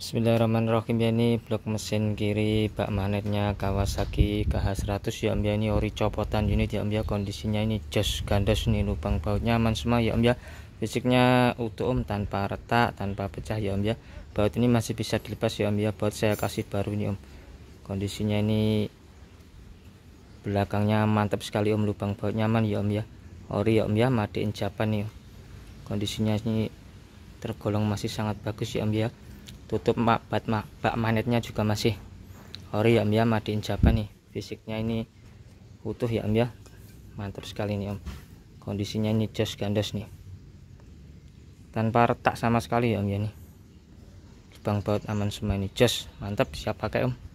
Bismillahirrahmanirrahim ya ini blok mesin kiri bak magnetnya Kawasaki KH100 ya om ya ini ori copotan unit ya om ya kondisinya ini jos gandos nih lubang bautnya aman semua ya om ya fisiknya utuh om um, tanpa retak tanpa pecah ya om ya baut ini masih bisa dilepas ya om ya baut saya kasih baru nih om um. kondisinya ini belakangnya mantap sekali om um, lubang bautnya aman ya om ya ori ya om ya matiin japan nih om. kondisinya ini tergolong masih sangat bagus ya om ya tutup bat bak, bak magnetnya juga masih ori ya mbak ya matiin nih fisiknya ini utuh ya mbak ya. mantap sekali nih om kondisinya ini jos gandos nih tanpa retak sama sekali ya om ya nih bang baut aman semua ini jos mantap siap pakai om